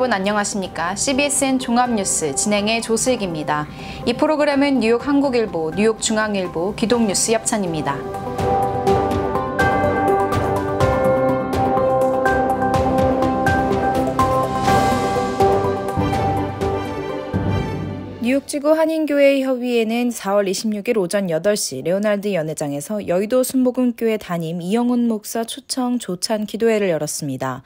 여러분 안녕하십니까? CBSN 종합뉴스 진행의 조슬기입니다. 이 프로그램은 뉴욕 한국일보, 뉴욕 중앙일보, 기동뉴스 협찬입니다. 뉴욕지구 한인교회 협의회는 4월 26일 오전 8시 레오날드 연회장에서 여의도 순복음교회 담임 이영훈 목사 초청 조찬 기도회를 열었습니다.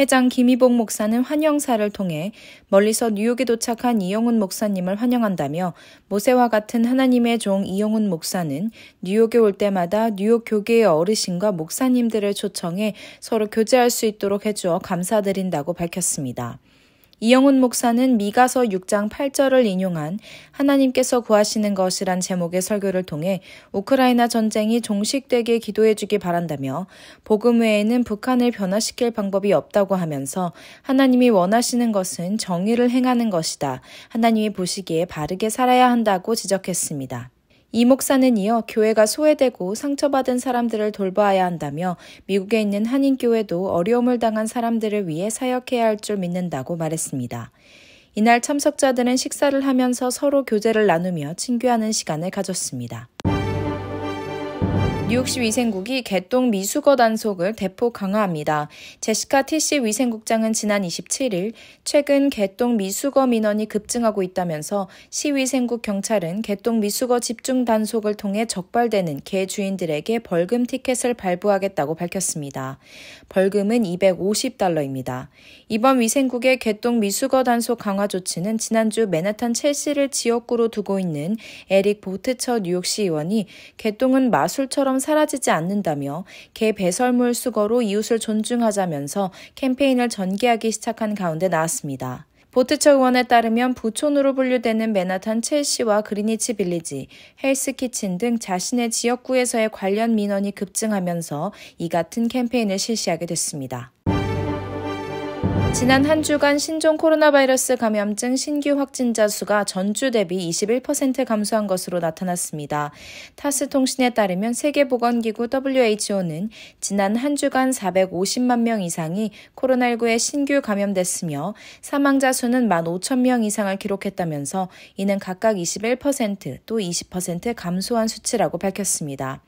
회장 김희봉 목사는 환영사를 통해 멀리서 뉴욕에 도착한 이영훈 목사님을 환영한다며 모세와 같은 하나님의 종 이영훈 목사는 뉴욕에 올 때마다 뉴욕 교계의 어르신과 목사님들을 초청해 서로 교제할 수 있도록 해주어 감사드린다고 밝혔습니다. 이영훈 목사는 미가서 6장 8절을 인용한 하나님께서 구하시는 것이란 제목의 설교를 통해 우크라이나 전쟁이 종식되게 기도해 주길 바란다며 복음 외에는 북한을 변화시킬 방법이 없다고 하면서 하나님이 원하시는 것은 정의를 행하는 것이다. 하나님이 보시기에 바르게 살아야 한다고 지적했습니다. 이 목사는 이어 교회가 소외되고 상처받은 사람들을 돌봐야 한다며 미국에 있는 한인교회도 어려움을 당한 사람들을 위해 사역해야 할 줄 믿는다고 말했습니다. 이날 참석자들은 식사를 하면서 서로 교제를 나누며 친교하는 시간을 가졌습니다. 뉴욕시 위생국이 개똥 미수거 단속을 대폭 강화합니다. 제시카 티시 위생국장은 지난 27일 최근 개똥 미수거 민원이 급증하고 있다면서 시위생국 경찰은 개똥 미수거 집중 단속을 통해 적발되는 개 주인들에게 벌금 티켓을 발부하겠다고 밝혔습니다. 벌금은 250달러입니다. 이번 위생국의 개똥 미수거 단속 강화 조치는 지난주 맨해탄 첼시를 지역구로 두고 있는 에릭 보트처 뉴욕시 의원이 개똥은 마술처럼 더 사라지지 않는다며 개 배설물 수거로 이웃을 존중하자면서 캠페인을 전개하기 시작한 가운데 나왔습니다. 보트처 의원에 따르면 부촌으로 분류되는 맨하탄 첼시와 그리니치 빌리지, 헬스키친 등 자신의 지역구에서의 관련 민원이 급증하면서 이 같은 캠페인을 실시하게 됐습니다. 지난 한 주간 신종 코로나 바이러스 감염증 신규 확진자 수가 전주 대비 21% 감소한 것으로 나타났습니다. 타스 통신에 따르면 세계보건기구 WHO는 지난 한 주간 450만 명 이상이 코로나19에 신규 감염됐으며 사망자 수는 15,000명 이상을 기록했다면서 이는 각각 21%또 20% 감소한 수치라고 밝혔습니다.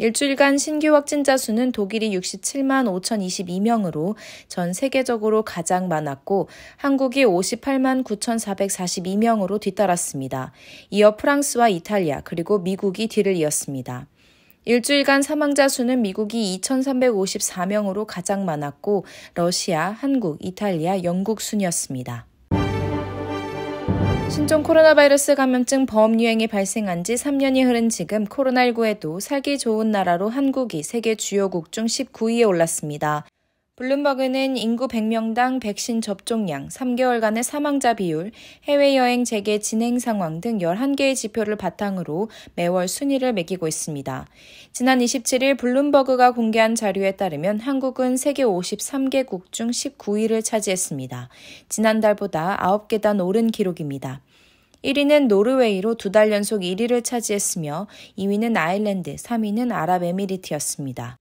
일주일간 신규 확진자 수는 독일이 67만 5,022명으로 전 세계적으로 가장 많았고 한국이 58만 9,442명으로 뒤따랐습니다. 이어 프랑스와 이탈리아 그리고 미국이 뒤를 이었습니다. 일주일간 사망자 수는 미국이 2,354명으로 가장 많았고 러시아, 한국, 이탈리아, 영국 순이었습니다. 신종 코로나 바이러스 감염증 범유행이 발생한 지 3년이 흐른 지금 코로나19에도 살기 좋은 나라로 한국이 세계 주요국 중 19위에 올랐습니다. 블룸버그는 인구 100명당 백신 접종량, 3개월간의 사망자 비율, 해외여행 재개 진행 상황 등 11개의 지표를 바탕으로 매월 순위를 매기고 있습니다. 지난 27일 블룸버그가 공개한 자료에 따르면 한국은 세계 53개국 중 19위를 차지했습니다. 지난달보다 9계단 오른 기록입니다. 1위는 노르웨이로 두 달 연속 1위를 차지했으며 2위는 아일랜드, 3위는 아랍에미리트였습니다.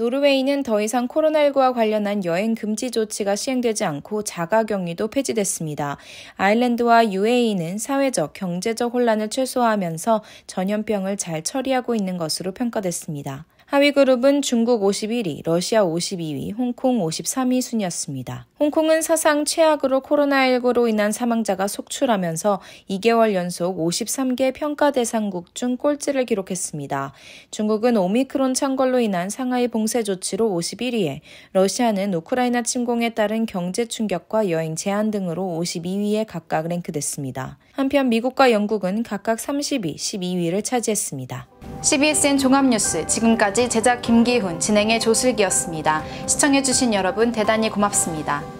노르웨이는 더 이상 코로나19와 관련한 여행 금지 조치가 시행되지 않고 자가 격리도 폐지됐습니다. 아일랜드와 UAE는 사회적, 경제적 혼란을 최소화하면서 전염병을 잘 처리하고 있는 것으로 평가됐습니다. 하위 그룹은 중국 51위, 러시아 52위, 홍콩 53위 순이었습니다. 홍콩은 사상 최악으로 코로나19로 인한 사망자가 속출하면서 2개월 연속 53개 평가 대상국 중 꼴찌를 기록했습니다. 중국은 오미크론 창궐로 인한 상하이 봉쇄 조치로 51위에, 러시아는 우크라이나 침공에 따른 경제 충격과 여행 제한 등으로 52위에 각각 랭크됐습니다. 한편 미국과 영국은 각각 30위, 12위를 차지했습니다. CBSN 종합뉴스 지금까지 제작 김기훈, 진행의 조슬기였습니다. 시청해주신 여러분 대단히 고맙습니다.